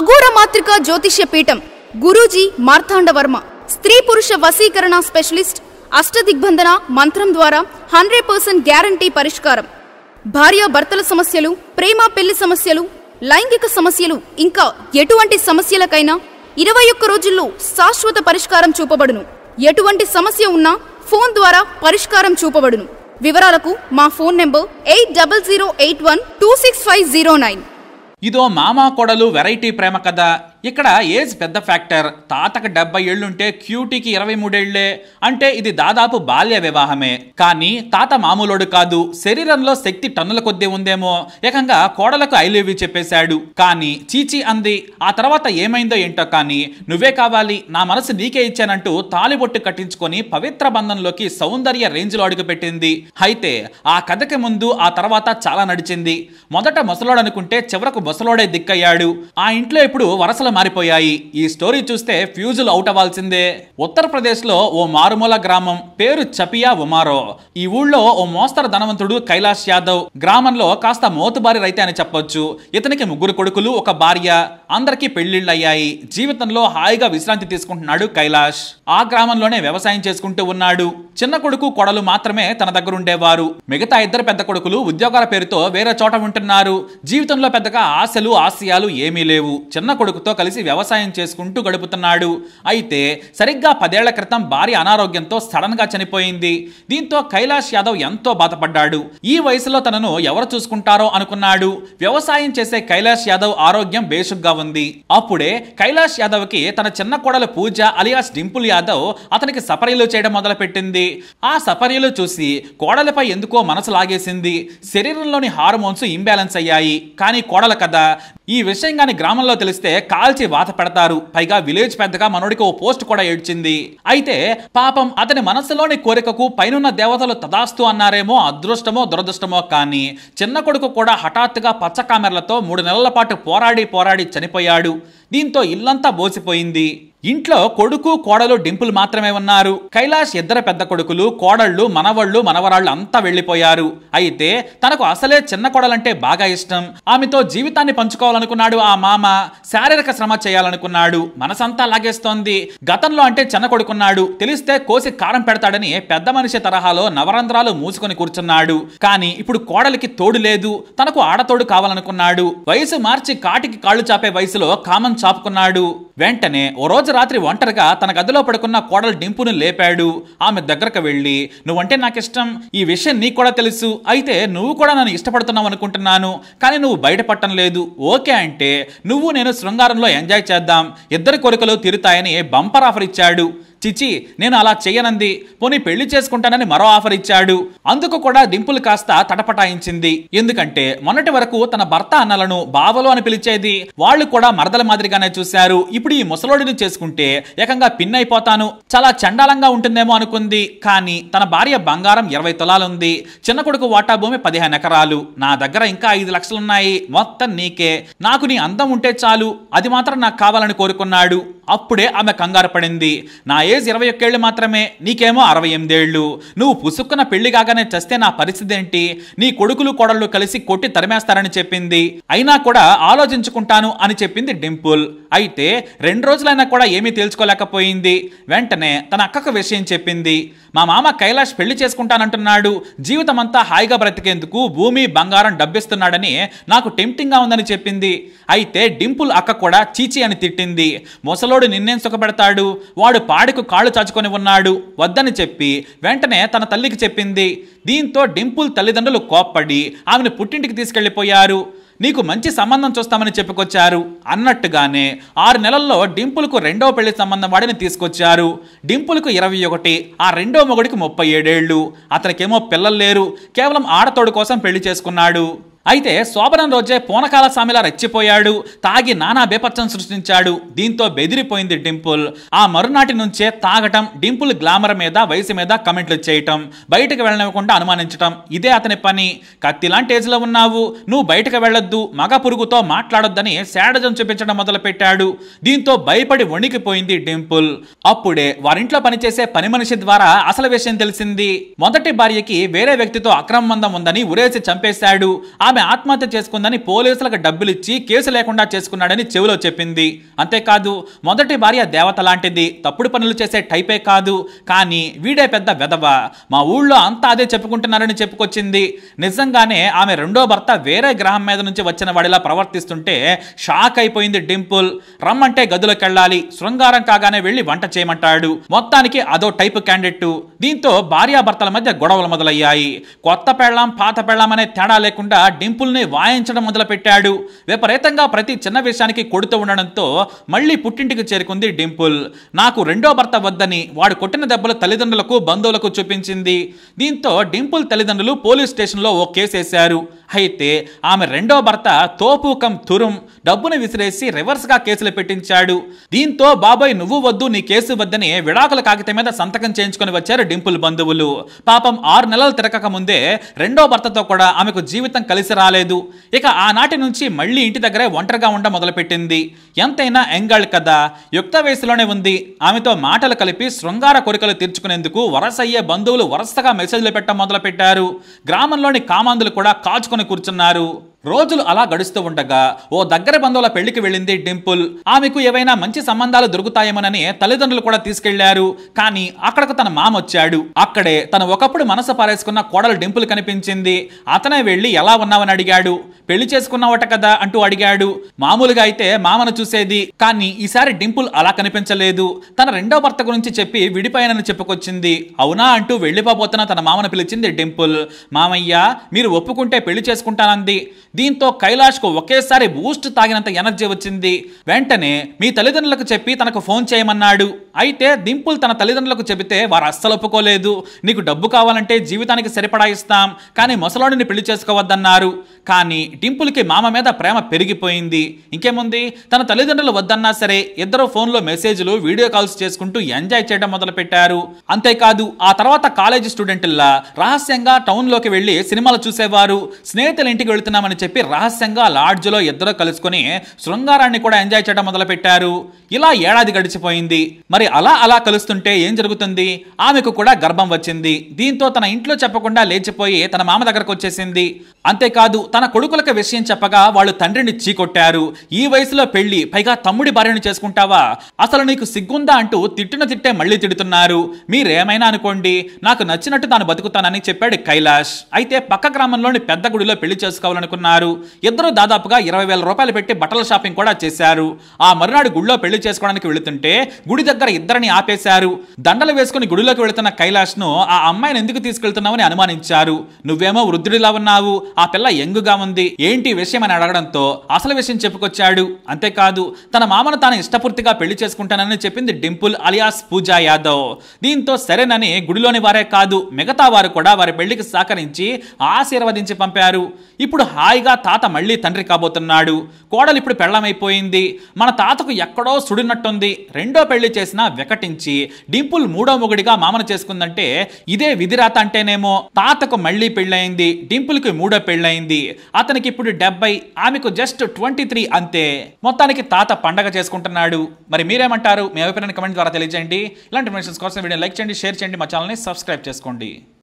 అఘోర మాతృక జ్యోతిష్య పీఠం గురూజీ మార్తాండవర్మ స్త్రీ పురుష వశీకరణ స్పెషలిస్ట్ అష్టదిగ్బంధన మంత్రం ద్వారా హండ్రెడ్ పర్సెంట్ గ్యారంటీ పరిష్కారం భార్యాభర్తల సమస్యలు ప్రేమ పెళ్లి సమస్యలు లైంగిక సమస్యలు ఇంకా ఎటువంటి సమస్యలకైనా ఇరవై ఒక్క రోజుల్లో శాశ్వత పరిష్కారం చూపబడును ఎటువంటి సమస్య ఉన్నా ఫోన్ ద్వారా పరిష్కారం చూపబడును వివరాలకు మా phone number eight double zero eight one two six five zero nine ಇದು ಮಾಮ ಕೊಡಲು ವೆರೈಟಿ ಪ್ರೇಮಕದ ఇక్కడ ఏజ్ పెద్ద ఫ్యాక్టర్ తాతకు డెబ్బై ఏళ్లుంటే క్యూటీకి ఇరవై మూడేళ్లే అంటే ఇది దాదాపు బాల్య వివాహమే కానీ తాత మామూలోడు కాదు శరీరంలో శక్తి టన్నుల కొద్దీ ఉందేమో ఏకంగా కోడలకు ఐలేవి చెప్పేశాడు కానీ చీచి అంది ఆ తర్వాత ఏమైందో ఏంటో కానీ నువ్వే కావాలి నా మనసు నీకే ఇచ్చానంటూ తాలిబొట్టు కట్టించుకొని పవిత్ర బంధంలోకి సౌందర్య రేంజ్ లో అడుగుపెట్టింది అయితే ఆ కథకి ముందు ఆ తర్వాత చాలా నడిచింది మొదట ముసలోడనుకుంటే చివరకు ముసలోడే దిక్కయ్యాడు ఆ ఇంట్లో ఇప్పుడు వరసల పరిస్థితులు మారిపోయాయి ఈ స్టోరీ చూస్తే ఫ్యూజులు అవుట్ అవ్వాల్సిందే లో ఓ మారుమూల గ్రామం పేరు చపియా ఉమారో ఈ ఊళ్ళో ఓ మోస్తరు ధనవంతుడు కైలాష్ యాదవ్ గ్రామంలో కాస్త మోతుబారి రైతే అని చెప్పొచ్చు ఇతనికి ముగ్గురు కొడుకులు ఒక భార్య అందరికి పెళ్లిళ్ళు అయ్యాయి జీవితంలో హాయిగా విశ్రాంతి తీసుకుంటున్నాడు కైలాష్ ఆ గ్రామంలోనే వ్యవసాయం చేసుకుంటూ ఉన్నాడు చిన్న కొడుకు కొడలు మాత్రమే తన దగ్గర ఉండేవారు మిగతా ఇద్దరు పెద్ద కొడుకులు ఉద్యోగాల పేరుతో వేరే చోట ఉంటున్నారు జీవితంలో పెద్దగా ఆశలు ఆశయాలు ఏమీ లేవు చిన్న కొడుకుతో కలిసి వ్యవసాయం చేసుకుంటూ గడుపుతున్నాడు అయితే సరిగ్గా పదేళ్ల క్రితం భారీ అనారోగ్యంతో సడన్ గా చనిపోయింది దీంతో కైలాష్ యాదవ్ ఎంతో బాధపడ్డాడు ఈ వయసులో తనను ఎవరు చూసుకుంటారో అనుకున్నాడు వ్యవసాయం చేసే కైలాష్ యాదవ్ ఆరోగ్యం బేషుగ్గా ఉంది అప్పుడే కైలాష్ కి తన చిన్న కోడలు పూజ అలియాస్ డింపుల్ యాదవ్ అతనికి సపరీలు చేయడం మొదలు పెట్టింది ఆ సపరీలు చూసి కోడలపై ఎందుకో మనసు లాగేసింది శరీరంలోని హార్మోన్స్ ఇంబ్యాలెన్స్ అయ్యాయి కానీ కోడల కదా ఈ విషయం గాని గ్రామంలో తెలిస్తే కాల్ కాల్చి వాత పెడతారు పైగా విలేజ్ పెద్దగా మనోడికి ఓ పోస్ట్ కూడా ఏడ్చింది అయితే పాపం అతని మనసులోని కోరికకు పైనున్న దేవతలు తదాస్తు అన్నారేమో అదృష్టమో దురదృష్టమో కానీ చిన్న కొడుకు కూడా హఠాత్తుగా పచ్చ కామెర్లతో మూడు నెలల పాటు పోరాడి పోరాడి చనిపోయాడు దీంతో ఇల్లంతా బోసిపోయింది ఇంట్లో కొడుకు కోడలు డింపులు మాత్రమే ఉన్నారు కైలాష్ ఇద్దరు పెద్ద కొడుకులు కోడళ్ళు మనవళ్ళు మనవరాళ్ళు అంతా వెళ్లిపోయారు అయితే తనకు అసలే చిన్న కోడలంటే బాగా ఇష్టం ఆమెతో జీవితాన్ని పంచుకోవాలనుకున్నాడు ఆ మామ శారీరక శ్రమ చేయాలనుకున్నాడు మనసంతా లాగేస్తోంది గతంలో అంటే చిన్న కొడుకున్నాడు తెలిస్తే కోసి కారం పెడతాడని పెద్ద మనిషి తరహాలో నవరంధ్రాలు మూసుకొని కూర్చున్నాడు కానీ ఇప్పుడు కోడలికి తోడు లేదు తనకు ఆడతోడు కావాలనుకున్నాడు వయసు మార్చి కాటికి కాళ్ళు చాపే వయసులో కామం చాపుకున్నాడు వెంటనే ఓ రోజు రాత్రి ఒంటరిగా తన గదిలో పడుకున్న కోడలు డింపును లేపాడు ఆమె దగ్గరకు వెళ్ళి నువ్వంటే నాకు ఇష్టం ఈ విషయం నీకు కూడా తెలుసు అయితే నువ్వు కూడా నన్ను ఇష్టపడుతున్నావు అనుకుంటున్నాను కానీ నువ్వు బయటపడటం లేదు ఓకే అంటే నువ్వు నేను శృంగారంలో ఎంజాయ్ చేద్దాం ఇద్దరి కోరికలు తీరుతాయని బంపర్ ఆఫర్ ఇచ్చాడు చిచి నేను అలా చేయనంది పోనీ పెళ్లి చేసుకుంటానని మరో ఆఫర్ ఇచ్చాడు అందుకు కూడా దింపులు కాస్త తటపటాయించింది ఎందుకంటే మొన్నటి వరకు తన భర్త అన్నలను బావలు అని పిలిచేది వాళ్ళు కూడా మరదల మాదిరిగానే చూశారు ఇప్పుడు ఈ ముసలోడిని చేసుకుంటే ఏకంగా పిన్ అయిపోతాను చాలా చండాలంగా ఉంటుందేమో అనుకుంది కానీ తన భార్య బంగారం ఇరవై తులాలుంది చిన్న కొడుకు వాటా భూమి పదిహేను ఎకరాలు నా దగ్గర ఇంకా ఐదు లక్షలున్నాయి మొత్తం నీకే నాకు నీ అందం ఉంటే చాలు అది మాత్రం నాకు కావాలని కోరుకున్నాడు అప్పుడే ఆమె కంగారు పడింది నా ఏజ్ ఇరవై ఒక్కేళ్ళు మాత్రమే నీకేమో అరవై ఎనిమిదేళ్ళు నువ్వు పుసుక్కున పెళ్లి కాగానే చస్తే నా పరిస్థితి ఏంటి నీ కొడుకులు కోడళ్ళు కలిసి కొట్టి తరిమేస్తారని చెప్పింది అయినా కూడా ఆలోచించుకుంటాను అని చెప్పింది డింపుల్ అయితే రెండు రోజులైనా కూడా ఏమీ తేల్చుకోలేకపోయింది వెంటనే తన అక్కకు విషయం చెప్పింది మా మామ కైలాష్ పెళ్లి చేసుకుంటానంటున్నాడు జీవితం అంతా హాయిగా బ్రతికేందుకు భూమి బంగారం డబ్బిస్తున్నాడని నాకు టెంప్టింగ్గా ఉందని చెప్పింది అయితే డింపుల్ అక్క కూడా చీచి అని తిట్టింది ముసలో పరలోడు నిన్నేం సుఖపెడతాడు వాడు పాడికు కాళ్ళు చాచుకొని ఉన్నాడు వద్దని చెప్పి వెంటనే తన తల్లికి చెప్పింది దీంతో డింపుల్ తల్లిదండ్రులు కోప్పడి ఆమెను పుట్టింటికి తీసుకెళ్లిపోయారు నీకు మంచి సంబంధం చూస్తామని చెప్పుకొచ్చారు అన్నట్టుగానే ఆరు నెలల్లో డింపుల్కు రెండో పెళ్లి సంబంధం వాడిని తీసుకొచ్చారు డింపుల్కు ఇరవై ఒకటి ఆ రెండో మొగుడికి ముప్పై ఏడేళ్ళు అతనికేమో పిల్లలు లేరు కేవలం ఆడతోడు కోసం పెళ్లి చేసుకున్నాడు అయితే శోభనం రోజే పూనకాల స్వామిలా రెచ్చిపోయాడు తాగి నానా బేపచ్చం సృష్టించాడు దీంతో బెదిరిపోయింది డింపుల్ ఆ మరునాటి నుంచే తాగటం డింపుల్ గ్లామర్ మీద వయసు మీద కమెంట్లు చేయటం బయటకు వెళ్ళనివ్వకుండా అనుమానించటం ఇదే అతని పని కత్తిలాంటి ఏజ్లో ఉన్నావు నువ్వు బయటకు వెళ్ళొద్దు మగ పురుగుతో మాట్లాడొద్దని శాడజం చూపించడం మొదలుపెట్టాడు దీంతో భయపడి వణికిపోయింది డింపుల్ అప్పుడే వారింట్లో పనిచేసే పని మనిషి ద్వారా అసలు విషయం తెలిసింది మొదటి భార్యకి వేరే వ్యక్తితో అక్రమందం ఉందని ఉరేసి చంపేశాడు ఆ ఆమె ఆత్మహత్య చేసుకుందని పోలీసులకు డబ్బులు ఇచ్చి కేసు లేకుండా చేసుకున్నాడని చెవిలో చెప్పింది అంతేకాదు మొదటి భార్య దేవత లాంటిది తప్పుడు పనులు చేసే టైపే కాదు కానీ వీడే పెద్ద వెధవ మా ఊళ్ళో అంతా అదే చెప్పుకుంటున్నారని చెప్పుకొచ్చింది నిజంగానే ఆమె రెండో భర్త వేరే గ్రహం మీద నుంచి వచ్చిన వాడిలా ప్రవర్తిస్తుంటే షాక్ అయిపోయింది డింపుల్ రమ్మంటే గదిలోకి వెళ్ళాలి శృంగారం కాగానే వెళ్ళి వంట చేయమంటాడు మొత్తానికి అదో టైపు క్యాండిడేట్ దీంతో భార్యాభర్తల మధ్య గొడవలు మొదలయ్యాయి కొత్త పెళ్ళాం పాత పెళ్ళాం అనే తేడా లేకుండా డింపుల్ని వాయించడం మొదలుపెట్టాడు విపరీతంగా ప్రతి చిన్న విషయానికి కొడుతూ ఉండడంతో మళ్ళీ పుట్టింటికి చేరుకుంది డింపుల్ నాకు రెండో భర్త వద్దని వాడు కొట్టిన దెబ్బలు తల్లిదండ్రులకు బంధువులకు చూపించింది దీంతో డింపుల్ తల్లిదండ్రులు పోలీస్ స్టేషన్లో ఓ కేసు వేశారు అయితే ఆమె రెండో భర్త తోపూకం తురుం డబ్బును విసిరేసి రివర్స్గా కేసులు పెట్టించాడు దీంతో బాబాయ్ నువ్వు వద్దు నీ కేసు వద్దని విడాకుల కాగితం మీద సంతకం చేయించుకొని వచ్చారు డింపుల్ బంధువులు పాపం ఆరు నెలలు తిరగక ముందే రెండో భర్తతో కూడా ఆమెకు జీవితం కలిసి రాలేదు ఇక ఆనాటి నుంచి మళ్ళీ ఇంటి దగ్గరే ఒంటరిగా ఉండ మొదలుపెట్టింది ఎంతైనా ఎంగాళ్ కదా యుక్త వయసులోనే ఉంది ఆమెతో మాటలు కలిపి శృంగార కోరికలు తీర్చుకునేందుకు వరసయ్యే బంధువులు వరుసగా మెసేజ్లు పెట్టడం మొదలుపెట్టారు గ్రామంలోని కామాందులు కూడా కాచుకుని తీసుకొని కూర్చున్నారు రోజులు అలా గడుస్తూ ఉండగా ఓ దగ్గర బంధువుల పెళ్లికి వెళ్ళింది డింపుల్ ఆమెకు ఏవైనా మంచి సంబంధాలు దొరుకుతాయేమోనని తల్లిదండ్రులు కూడా తీసుకెళ్లారు కానీ అక్కడకు తన మామ వచ్చాడు అక్కడే తను ఒకప్పుడు మనసు పారేసుకున్న కోడలు డింపుల్ కనిపించింది అతనే వెళ్ళి ఎలా ఉన్నావని అడిగాడు పెళ్లి చేసుకున్నావట కదా అంటూ అడిగాడు మామూలుగా అయితే మామను చూసేది కానీ ఈసారి డింపుల్ అలా కనిపించలేదు తన రెండో భర్త గురించి చెప్పి విడిపోయానని చెప్పుకొచ్చింది అవునా అంటూ వెళ్ళిపోబోతున్న తన మామను పిలిచింది డింపుల్ మామయ్య మీరు ఒప్పుకుంటే పెళ్లి చేసుకుంటానంది దీంతో కైలాష్కు ఒకేసారి బూస్ట్ తాగినంత ఎనర్జీ వచ్చింది వెంటనే మీ తల్లిదండ్రులకు చెప్పి తనకు ఫోన్ చేయమన్నాడు అయితే దింపుల్ తన తల్లిదండ్రులకు చెబితే వారు అస్సలు ఒప్పుకోలేదు నీకు డబ్బు కావాలంటే జీవితానికి సరిపడా ఇస్తాం కానీ మొసలోడిని పెళ్లి చేసుకోవద్దన్నారు కానీ టింపుల్కి మామ మీద ప్రేమ పెరిగిపోయింది ఇంకేముంది తన తల్లిదండ్రులు వద్దన్నా సరే ఇద్దరు ఫోన్లో మెసేజ్లు వీడియో కాల్స్ చేసుకుంటూ ఎంజాయ్ చేయడం మొదలుపెట్టారు అంతేకాదు ఆ తర్వాత కాలేజీ స్టూడెంట్లా రహస్యంగా టౌన్లోకి వెళ్ళి సినిమాలు చూసేవారు స్నేహితుల ఇంటికి వెళుతున్నామని చెప్పి రహస్యంగా లాడ్జ్లో ఇద్దరు కలుసుకుని శృంగారాన్ని కూడా ఎంజాయ్ చేయడం మొదలుపెట్టారు ఇలా ఏడాది గడిచిపోయింది మరి అలా అలా కలుస్తుంటే ఏం జరుగుతుంది ఆమెకు కూడా గర్భం వచ్చింది దీంతో తన ఇంట్లో చెప్పకుండా లేచిపోయి తన మామ దగ్గరకు వచ్చేసింది అంతేకాదు తన కొడుకులకు విషయం చెప్పగా వాళ్ళు తండ్రిని చీకొట్టారు ఈ వయసులో పెళ్లి పైగా తమ్ముడి భార్యను చేసుకుంటావా అసలు నీకు సిగ్గుందా అంటూ తిట్టిన తిట్టే మళ్ళీ తిడుతున్నారు మీరేమైనా అనుకోండి నాకు నచ్చినట్టు తాను బతుకుతానని చెప్పాడు కైలాష్ అయితే పక్క గ్రామంలోని పెద్ద గుడిలో పెళ్లి చేసుకోవాలనుకున్నారు ఇద్దరు దాదాపుగా ఇరవై వేల రూపాయలు పెట్టి బట్టల షాపింగ్ కూడా చేశారు ఆ మరునాడు గుడిలో పెళ్లి చేసుకోవడానికి వెళుతుంటే గుడి దగ్గర ఇద్దరిని ఆపేశారు దండలు వేసుకుని గుడిలోకి వెళుతున్న కైలాష్ను ఆ అమ్మాయిని ఎందుకు తీసుకెళ్తున్నావని అనుమానించారు నువ్వేమో వృద్ధుడిలా ఉన్నావు ఆ పిల్ల యంగ్ ముద్దుగా ఉంది ఏంటి విషయం అని అడగడంతో అసలు విషయం చెప్పుకొచ్చాడు అంతేకాదు తన మామను తాను ఇష్టపూర్తిగా పెళ్లి చేసుకుంటానని చెప్పింది డింపుల్ అలియాస్ పూజా యాదవ్ దీంతో సరేనని గుడిలోని వారే కాదు మిగతా వారు కూడా వారి పెళ్లికి సహకరించి ఆశీర్వదించి పంపారు ఇప్పుడు హాయిగా తాత మళ్ళీ తండ్రి కాబోతున్నాడు కోడలు ఇప్పుడు పెళ్ళమైపోయింది మన తాతకు ఎక్కడో సుడినట్టుంది రెండో పెళ్లి చేసినా వికటించి డింపుల్ మూడో మొగుడిగా మామను చేసుకుందంటే ఇదే విధిరాత అంటేనేమో తాతకు మళ్ళీ పెళ్ళయింది డింపుల్కి మూడో పెళ్ళయింది అతనికి ఇప్పుడు డెబ్బై ఆమెకు జస్ట్ ట్వంటీ త్రీ అంతే మొత్తానికి తాత పండగ చేసుకుంటున్నాడు మరి మీరేమంటారు మీ అభిప్రాయాన్ని కమెంట్ ద్వారా తెలియజేయండి ఇలాంటి ఇన్ఫర్మేషన్స్ కోసం వీడియో లైక్ చేయండి షేర్ చేయండి మా ఛానల్ని సబ్స్క్రైబ్ చేసుకోండి